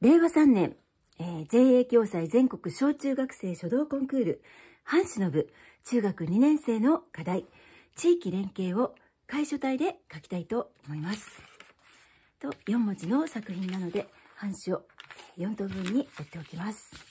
令和3年、えー、JA 共済全国小中学生書道コンクール、半部、中学2年生の課題、地域連携を会書体で書きたいと思います。と、4文字の作品なので、半紙を4等分に折っておきます。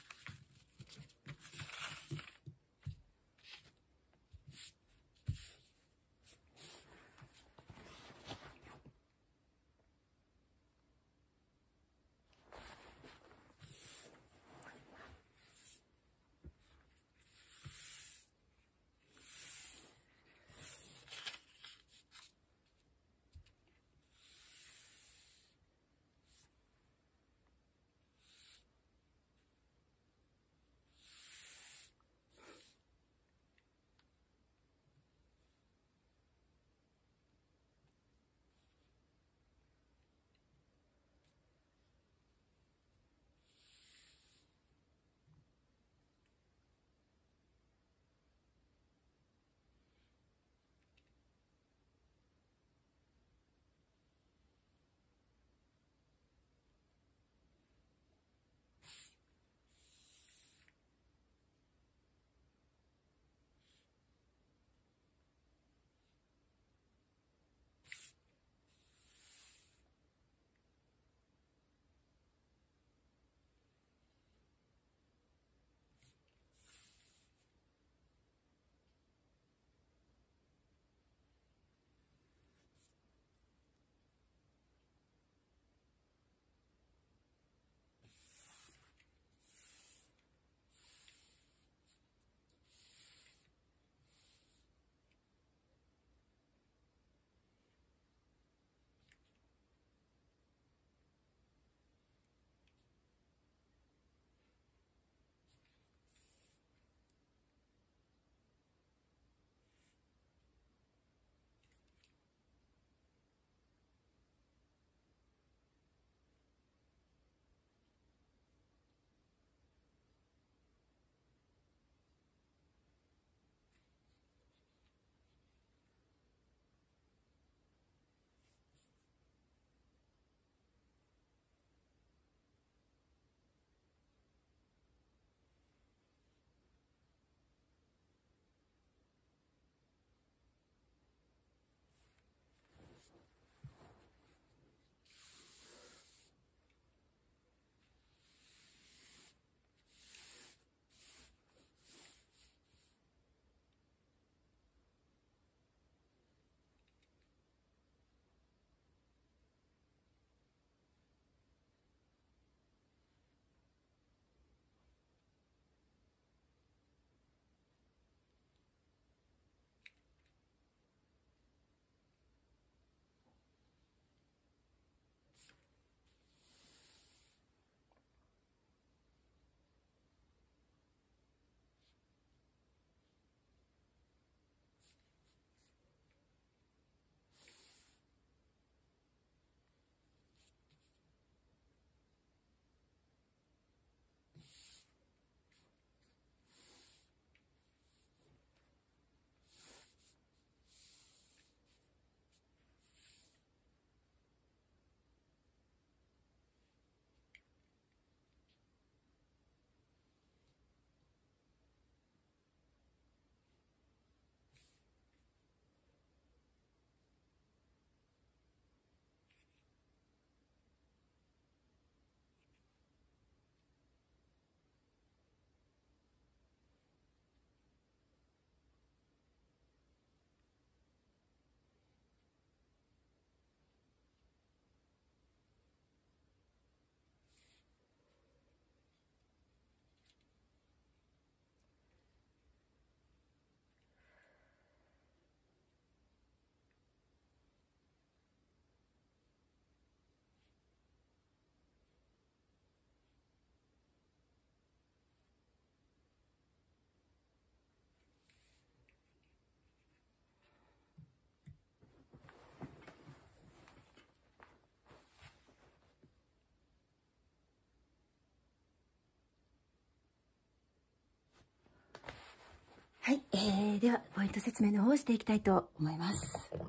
はい、えー、ではポイント説明の方をしていきたいと思います。こ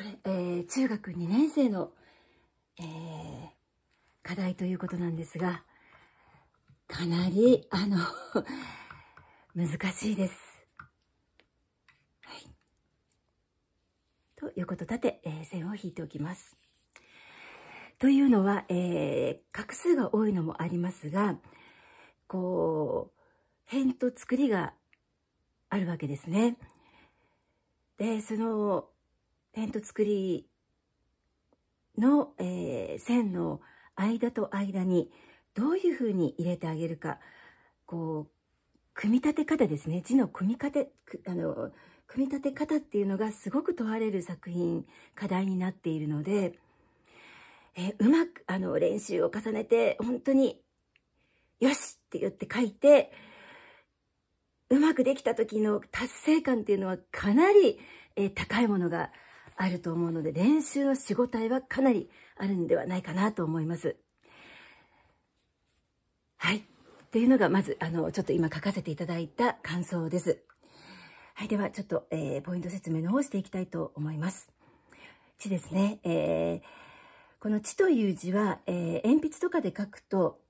れ、えー、中学2年生の、えー、課題ということなんですが、かなり、あの 難しいです。はい。と、横と縦、えー、線を引いておきます。というのは、えー、画数が多いのもありますが、こう、編と作りがあるわけですね。で、その編と作りの、えー、線の間と間にどういうふうに入れてあげるか、こう、組み立て方ですね。字の組み立て、あの、組み立て方っていうのがすごく問われる作品、課題になっているので、えー、うまく、あの、練習を重ねて、本当に、よしって言って書いて、うまくできた時の達成感っていうのはかなり、えー、高いものがあると思うので、練習の仕事体はかなりあるんではないかなと思います。はい。っていうのが、まず、あの、ちょっと今書かせていただいた感想です。はい。では、ちょっと、えー、ポイント説明の方をしていきたいと思います。地ですね。えー、この地という字は、えー、鉛筆とかで書くと、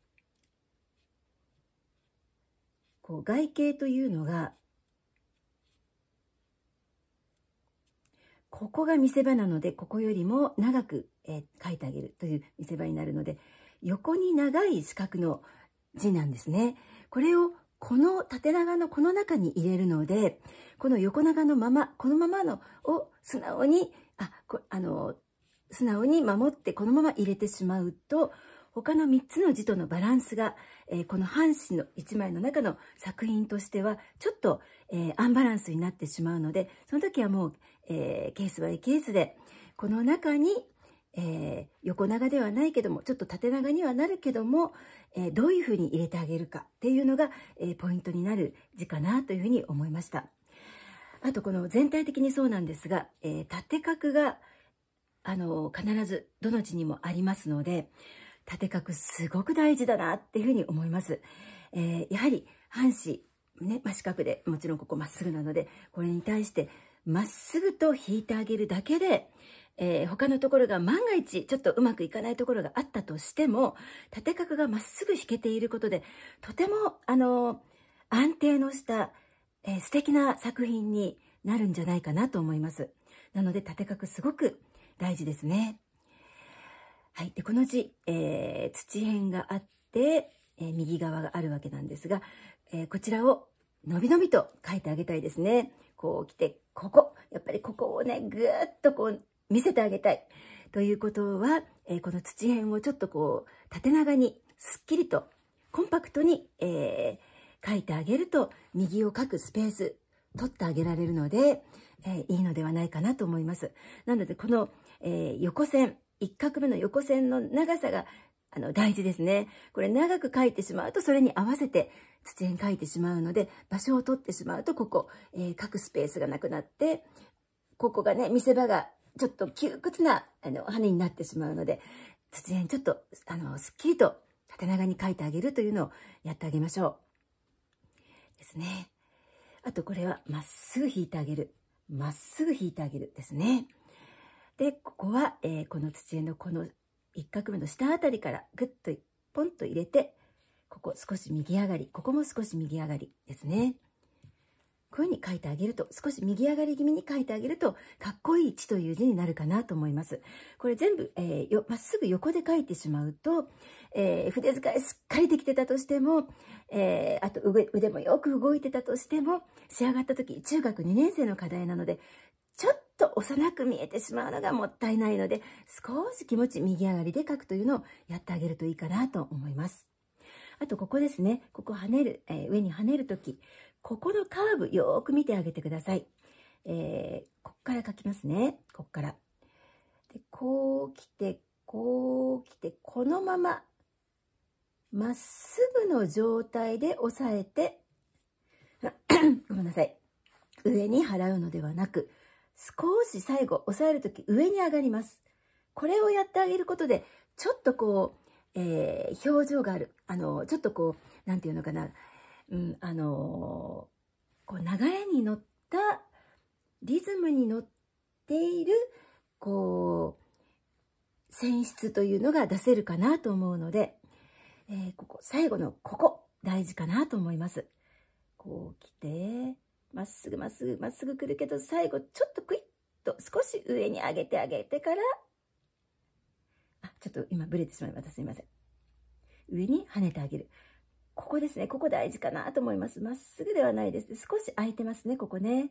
こう外形というのがここが見せ場なのでここよりも長く、えー、書いてあげるという見せ場になるので横に長い四角の字なんですね。これをこの縦長のこの中に入れるのでこの横長のままこのままのを素直にあこあの素直に守ってこのまま入れてしまうと他の3つの字とのバランスがえー、この半紙の1枚の中の作品としてはちょっと、えー、アンバランスになってしまうのでその時はもう、えー、ケースバイケースでこの中に、え横長ではないけどもちょっと縦長にはなるけども、えどういうふうに入れてあげるかっていうのが、えポイントになる字かなというふうに思いました。あとこの全体的にそうなんですが、え縦角があの必ずどの字にもありますので縦角すごく大事だなっていうふうに思います。えー、やはり半紙、ね、ま四角で、もちろんここまっすぐなので、これに対してまっすぐと引いてあげるだけで、えー、他のところが万が一ちょっとうまくいかないところがあったとしても、縦角がまっすぐ引けていることで、とても、あのー、安定のした、えー、素敵な作品になるんじゃないかなと思います。なので縦角すごく大事ですね。はい。で、この字、えー、土辺があって、えー、右側があるわけなんですが、えー、こちらをのびのびと書いてあげたいですね。こう来て、ここ、やっぱりここをね、ぐーっとこう見せてあげたい。ということは、えこの土辺をちょっとこう、縦長に、すっきりと、コンパクトに、え書いてあげると、右を書くスペース、取ってあげられるので、えいいのではないかなと思います。なので、この、え横線、1画目の横線の長さがあの大事ですね。これ長く描いてしまうとそれに合わせて土絵に描いてしまうので場所を取ってしまうとここ、えー、書くスペースがなくなってここがね見せ場がちょっと窮屈なあの羽になってしまうので土絵にちょっとあのすっきりと縦長に描いてあげるというのをやってあげましょう。ですね。あとこれはまっすぐ引いてあげる。まっすぐ引いてあげるですね。でここは、えー、この土絵のこの1画目の下あたりからグッとポンと入れてここ少し右上がりここも少し右上がりですねこういうふうに書いてあげると少し右上がり気味に書いてあげるとかっこいい「地」という字になるかなと思いますこれ全部ま、えー、っすぐ横で書いてしまうと、えー、筆使いすっかりできてたとしても、えー、あと腕もよく動いてたとしても仕上がった時中学2年生の課題なのでと幼く見えてしまうのがもったいないので、少し気持ち右上がりで書くというのをやってあげるといいかなと思います。あと、ここですね。ここ跳ねる、えー、上に跳ねる時ここのカーブ、よーく見てあげてください。えー、こっから書きますね。こっから。で、こう来て、こう来て、このまま、まっすぐの状態で押さえて、ごめんなさい。上に払うのではなく、少し最後、押さえるとき上に上がります。これをやってあげることで、ちょっとこう、えー、表情がある。あの、ちょっとこう、なんていうのかな。うん、あのー、こう、流れに乗った、リズムに乗っている、こう、選出というのが出せるかなと思うので、えー、ここ、最後のここ、大事かなと思います。こう来て、まっすぐまっすぐまっすぐ来るけど、最後ちょっとクイッと少し上に上げてあげてから、あ、ちょっと今ブレてしまいました。すいません。上に跳ねてあげる。ここですね。ここ大事かなと思います。まっすぐではないです。少し空いてますね、ここね。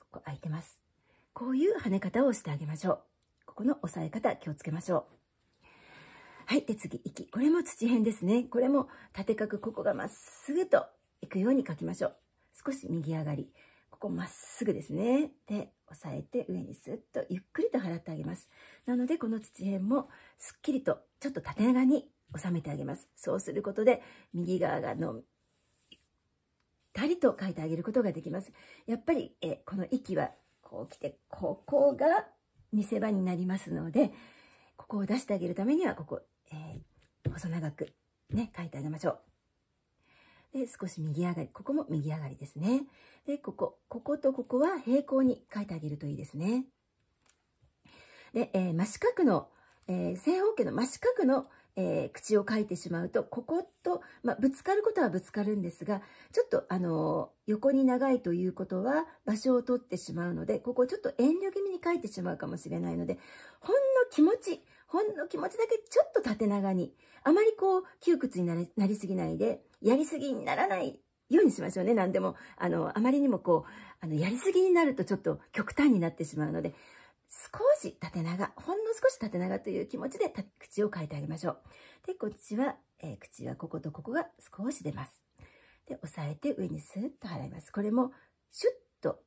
ここ空いてます。こういう跳ね方をしてあげましょう。ここの押さえ方気をつけましょう。はい。で、次、息。これも土辺ですね。これも縦角、ここがまっすぐと行くように書きましょう。少し右上がり。ここまっすぐですね。で、押さえて上にスッとゆっくりと払ってあげます。なので、この土辺もすっきりとちょっと縦長に収めてあげます。そうすることで、右側がのたりと書いてあげることができます。やっぱり、えこの息はこう来て、ここが見せ場になりますので、ここを出してあげるためには、ここ、えー、細長くね、書いてあげましょう。で、少し右上がり。ここも右上がりですね。で、ここ、こことここは平行に書いてあげるといいですね。で、えー、真四角の、えー、正方形の真四角の、えー、口を書いてしまうと、ここと、まあ、ぶつかることはぶつかるんですが、ちょっと、あの横に長いということは場所を取ってしまうので、ここちょっと遠慮気味に書いてしまうかもしれないので、ほんの気持ち、ほんの気持ちだけちょっと縦長に、あまりこう窮屈になりすぎないで、やりすぎにならないようにしましょうね、何でも。あの、あまりにもこう、あの、やりすぎになるとちょっと極端になってしまうので、少し縦長、ほんの少し縦長という気持ちで口を変えてあげましょう。で、こっちは、えー、口はこことここが少し出ます。で、押さえて上にスーッと払います。これも、シュッと、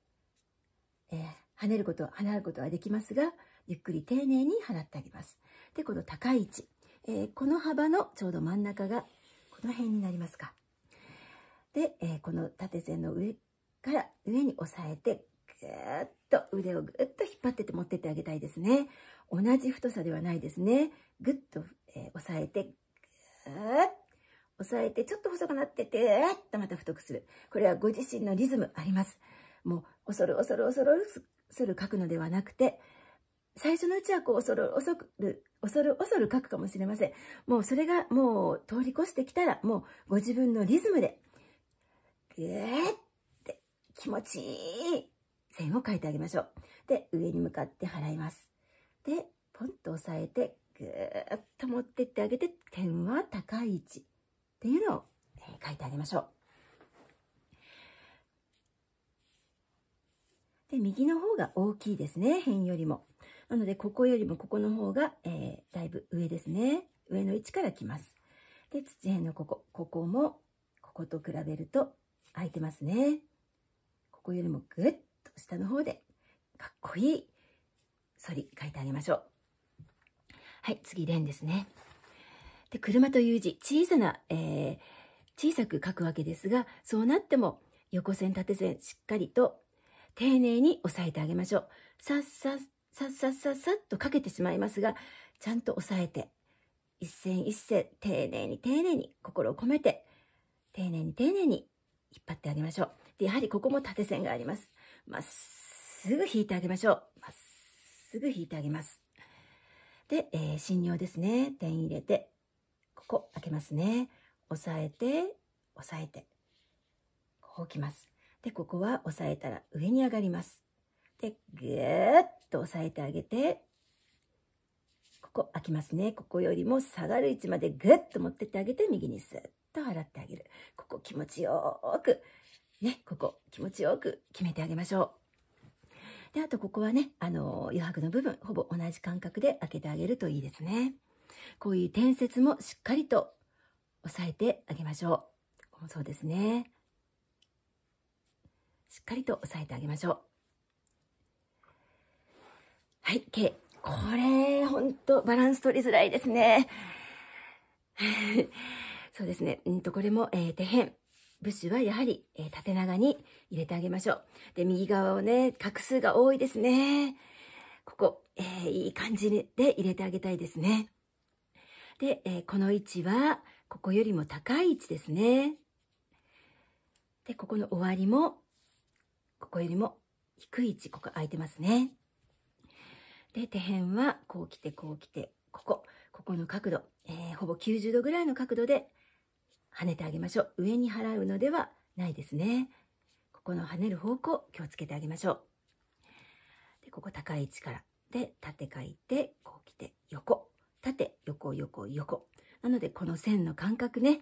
えー、跳ねること、跳ねることはできますが、ゆっくり丁寧に払ってあげます。で、この高い位置、えー、この幅のちょうど真ん中がこの辺になりますか。で、えー、この縦線の上から上に押さえて、ぐーっと腕をぐっと引っ張ってて持ってってあげたいですね。同じ太さではないですね。ぐっと、えー、押さえて、ぐーっと押さえて、ちょっと細くなってて、えー、っとまた太くする。これはご自身のリズムあります。もう、恐る恐る恐る恐る書くのではなくて、最初のうちはこう、恐る恐る恐る恐る書くかもしれません。もうそれがもう通り越してきたら、もうご自分のリズムで、ぐーって気持ちいい線を書いてあげましょう。で、上に向かって払います。で、ポンと押さえて、ぐーっと持ってってあげて、点は高い位置っていうのを、え書いてあげましょう。で、右の方が大きいですね、辺よりも。なので、ここよりもここの方が、えー、だいぶ上ですね。上の位置から来ます。で、土辺のここ、ここも、ここと比べると空いてますね。ここよりもぐっと下の方で、かっこいい反り書いてあげましょう。はい、次、蓮ですね。で、車という字、小さな、えー、小さく書くわけですが、そうなっても、横線、縦線、しっかりと、丁寧に押さえてあげましょう。さっさっさっさっさっさっとかけてしまいますが、ちゃんと押さえて、一線一線丁寧に丁寧に、心を込めて、丁寧に丁寧に引っ張ってあげましょう。で、やはりここも縦線があります。まっすぐ引いてあげましょう。まっすぐ引いてあげます。で、えー、診療ですね。点入れて、ここ開けますね。押さえて、押さえて、こうきます。で、ここは押さえたら上に上がります。で、ぐーっと押さえてあげて、ここ開きますね。ここよりも下がる位置までぐっと持ってってあげて、右にスッと払ってあげる。ここ気持ちよく、ね、ここ気持ちよく決めてあげましょう。で、あとここはね、あの、余白の部分、ほぼ同じ感覚で開けてあげるといいですね。こういう転接もしっかりと押さえてあげましょう。そうですね。しっかりと押さえてあげましょう。はい、K。これ、ほんと、バランス取りづらいですね。そうですね。うんと、これも、えー、手辺。武士はやはり、えー、縦長に入れてあげましょう。で、右側をね、画数が多いですね。ここ、えー、いい感じで入れてあげたいですね。で、えー、この位置は、ここよりも高い位置ですね。で、ここの終わりも、ここよりも低い位置、ここ空いてますね。で、手辺はこう来て、こう来て、ここ、ここの角度、えー、ほぼ90度ぐらいの角度で跳ねてあげましょう。上に払うのではないですね。ここの跳ねる方向、気をつけてあげましょう。で、ここ高い位置から。で、縦書いて、こう来て、横。縦、横、横、横。なので、この線の間隔ね、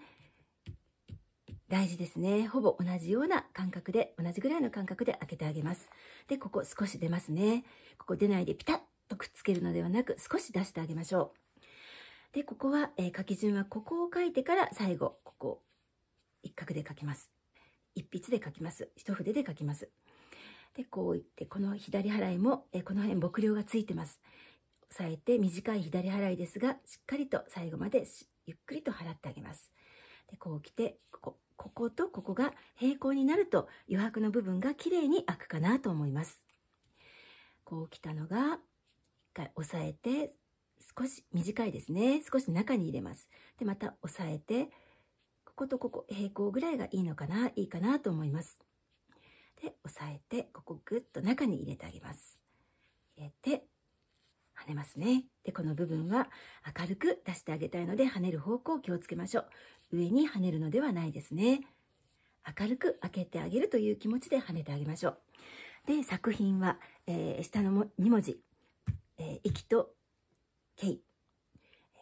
大事ですね。ほぼ同じような感覚で、同じぐらいの感覚で開けてあげます。で、ここ少し出ますね。ここ出ないでピタッとくっつけるのではなく少し出してあげましょう。で、ここは、えー、書き順はここを書いてから最後、ここ、一画で書きます。一筆で書きます。一筆で書きます。で、こういって、この左払いも、えー、この辺木量がついてます。押さえて短い左払いですが、しっかりと最後までゆっくりと払ってあげます。で、こう来て、ここ、こことここが平行になると余白の部分がきれいに開くかなと思います。こう来たのが、回押さえて、少し短いですね。少し中に入れます。で、また押さえて、こことここ平行ぐらいがいいのかな、いいかなと思います。で、押さえて、ここぐっと中に入れてあげます。入れて、跳ねますね。で、この部分は明るく出してあげたいので、跳ねる方向を気をつけましょう。上に跳ねるのではないですね。明るく開けてあげるという気持ちで跳ねてあげましょう。で、作品は、えー、下のも2文字、えー、息と毛、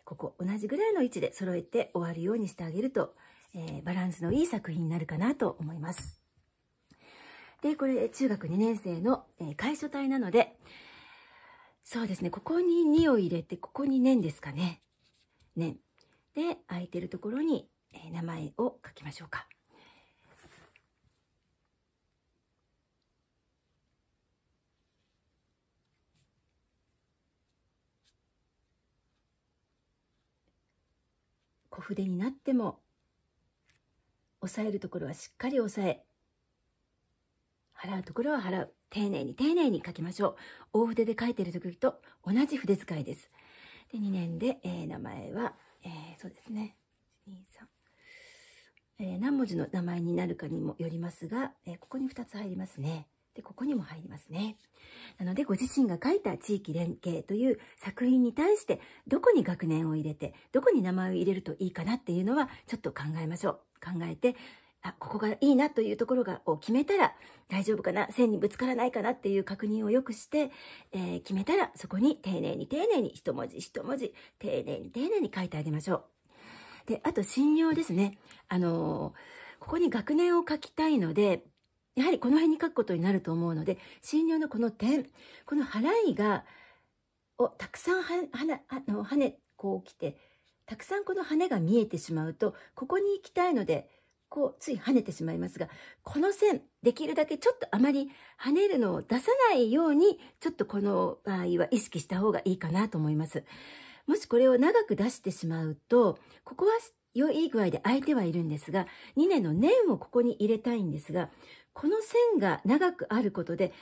ここ同じぐらいの位置で揃えて終わるようにしてあげると、えー、バランスのいい作品になるかなと思います。で、これ中学2年生の、えー、体なので、そうですね、ここに2を入れて、ここに年ですかね。年。で、空いてるところに、えー、名前を書きましょうか。小筆になっても抑えるところはしっかり押さえ払うところは払う丁寧に丁寧に書きましょう大筆で書いてる時と同じ筆使いですで2年で、えー、名前は、えー、そうですね23えー、何文字の名前になるかにもよりますが、えー、ここに2つ入りますね。で、ここにも入りますね。なので、ご自身が書いた地域連携という作品に対して、どこに学年を入れて、どこに名前を入れるといいかなっていうのは、ちょっと考えましょう。考えて、あ、ここがいいなというところがを決めたら、大丈夫かな、線にぶつからないかなっていう確認をよくして、えー、決めたら、そこに丁寧に丁寧に、一文字一文字、丁寧に丁寧に書いてあげましょう。で、あと、信用ですね。あのー、ここに学年を書きたいので、やはりこの辺に書くことになると思うので、診療のこの点、この払いが、をたくさんは、はな、あの、跳ね、こう来て、たくさんこの羽が見えてしまうと、ここに行きたいので、こう、つい跳ねてしまいますが、この線、できるだけちょっとあまり跳ねるのを出さないように、ちょっとこの場合は意識した方がいいかなと思います。もしこれを長く出してしまうと、ここは良い具合で空いてはいるんですが、2年の年をここに入れたいんですが、この線が長くあることで、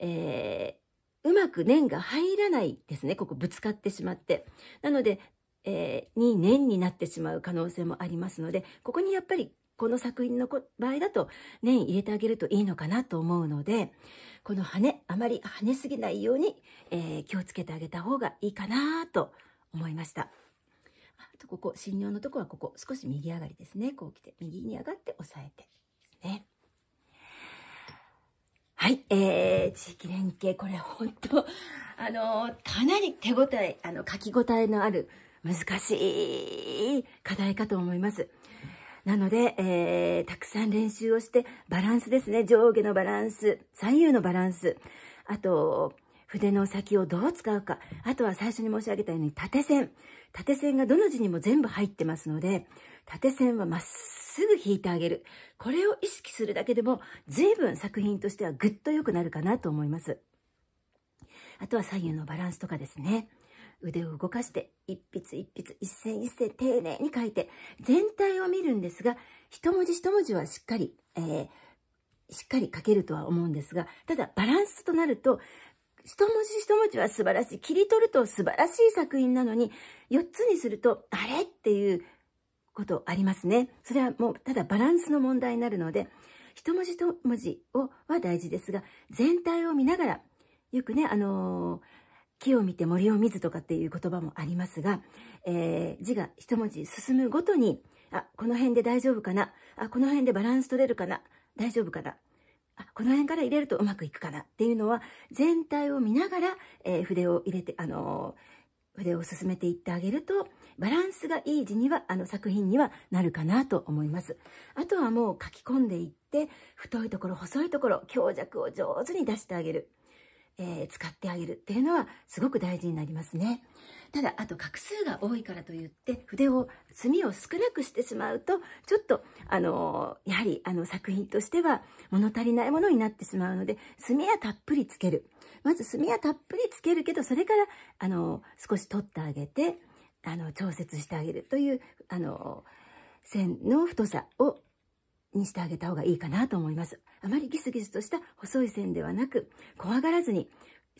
えー、うまく念が入らないですね。ここぶつかってしまって。なので、えー、に念になってしまう可能性もありますので、ここにやっぱりこの作品の場合だと年入れてあげるといいのかなと思うので、この羽、あまり跳ねすぎないように、えー、気をつけてあげた方がいいかなと思いました。あとここ、心療のとこはここ、少し右上がりですね。こう来て、右に上がって押さえてですね。はい、えー、地域連携、これ本当、あの、かなり手応え、あの、書き応えのある難しい課題かと思います。なので、えー、たくさん練習をして、バランスですね、上下のバランス、左右のバランス、あと、筆の先をどう使うか、あとは最初に申し上げたように縦線。縦線がどの字にも全部入ってますので、縦線はまっすぐ引いてあげる。これを意識するだけでも、随分作品としてはぐっと良くなるかなと思います。あとは左右のバランスとかですね。腕を動かして、一筆一筆、一線一線丁寧に書いて、全体を見るんですが、一文字一文字はしっかり、えー、しっかり書けるとは思うんですが、ただバランスとなると、一文字一文字は素晴らしい。切り取ると素晴らしい作品なのに、4つにすると、あれっていうことありますね。それはもう、ただバランスの問題になるので、一文字一文字をは大事ですが、全体を見ながら、よくね、あのー、木を見て森を見ずとかっていう言葉もありますが、えー、字が一文字進むごとに、あ、この辺で大丈夫かなあ、この辺でバランス取れるかな大丈夫かなあこの辺から入れるとうまくいくかなっていうのは全体を見ながら、えー、筆を入れて、あのー筆を進めていってあげると、バランスがいい字には、あの作品にはなるかなと思います。あとはもう書き込んでいって、太いところ、細いところ、強弱を上手に出してあげる。えー、使ってあげるっていうのはすごく大事になりますね。ただあと画数が多いからといって筆を墨を少なくしてしまうとちょっとあのやはりあの作品としては物足りないものになってしまうので墨はたっぷりつけるまず墨はたっぷりつけるけどそれからあの少し取ってあげてあの調節してあげるというあの線の太さをにしてあげた方がいいかなと思います。あまりギスギスとした細い線ではなく、怖がらずに、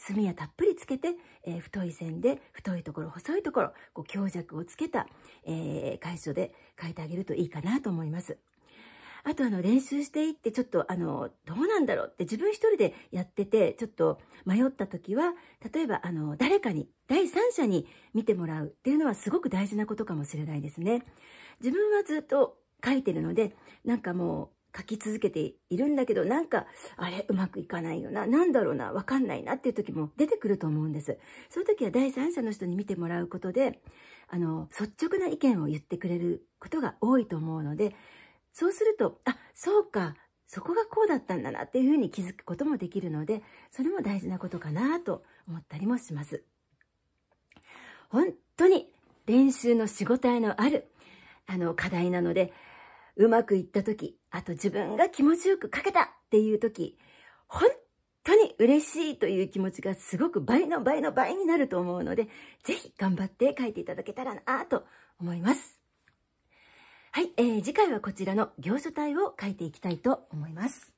炭やたっぷりつけて、えー、太い線で太いところ細いところこう強弱をつけた、えー、箇所で書いてあげるといいかなと思います。あとあの練習していってちょっとあのどうなんだろうって自分一人でやっててちょっと迷った時は例えばあの誰かに第三者に見てもらうっていうのはすごく大事なことかもしれないですね。自分はずっと書いてるのでなんかも書き続けているんだけど、なんか、あれ、うまくいかないよな、なんだろうな、わかんないなっていう時も出てくると思うんです。そういう時は第三者の人に見てもらうことで、あの、率直な意見を言ってくれることが多いと思うので、そうすると、あ、そうか、そこがこうだったんだなっていうふうに気づくこともできるので、それも大事なことかなと思ったりもします。本当に練習の仕事へのある、あの、課題なので、うまくいった時、あと自分が気持ちよく書けたっていう時、本当に嬉しいという気持ちがすごく倍の倍の倍になると思うので、ぜひ頑張って書いていただけたらなと思います。はい、えー、次回はこちらの行書体を書いていきたいと思います。